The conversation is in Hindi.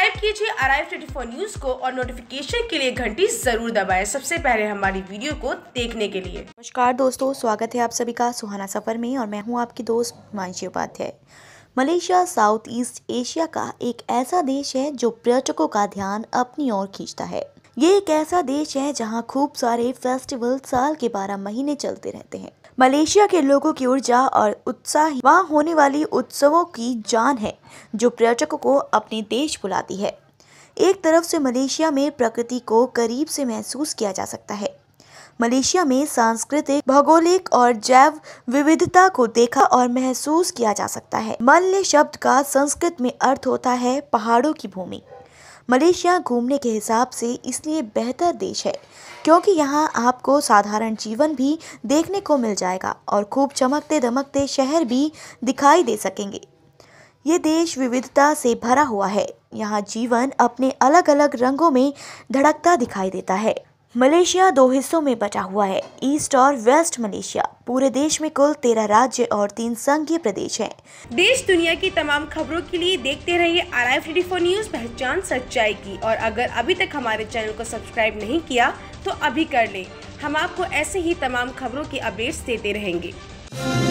सब्सक्राइब कीजिए अराइव ट्वेंटी फोर न्यूज को और नोटिफिकेशन के लिए घंटी जरूर दबाएं सबसे पहले हमारी वीडियो को देखने के लिए नमस्कार दोस्तों स्वागत है आप सभी का सुहाना सफर में और मैं हूँ आपकी दोस्त Mansi Upadhyay Malaysia Southeast Asia का एक ऐसा देश है जो पर्यटकों का ध्यान अपनी ओर खींचता है ये एक ऐसा देश है जहाँ खूब सारे फेस्टिवल साल के बारह महीने चलते रहते हैं मलेशिया के लोगों की ऊर्जा और उत्साह वहाँ होने वाली उत्सवों की जान है जो पर्यटकों को अपने देश बुलाती है एक तरफ से मलेशिया में प्रकृति को करीब से महसूस किया जा सकता है मलेशिया में सांस्कृतिक भौगोलिक और जैव विविधता को देखा और महसूस किया जा सकता है मल्य शब्द का संस्कृत में अर्थ होता है पहाड़ों की भूमि मलेशिया घूमने के हिसाब से इसलिए बेहतर देश है क्योंकि यहाँ आपको साधारण जीवन भी देखने को मिल जाएगा और खूब चमकते दमकते शहर भी दिखाई दे सकेंगे ये देश विविधता से भरा हुआ है यहाँ जीवन अपने अलग अलग रंगों में धड़कता दिखाई देता है मलेशिया दो हिस्सों में बटा हुआ है ईस्ट और वेस्ट मलेशिया पूरे देश में कुल तेरह राज्य और तीन संघीय प्रदेश हैं। देश दुनिया की तमाम खबरों के लिए देखते रहिए R I T four news पहचान सच्चाई की और अगर अभी तक हमारे चैनल को सब्सक्राइब नहीं किया तो अभी कर ले हम आपको ऐसे ही तमाम खबरों की अपडेट्स देते रहेंगे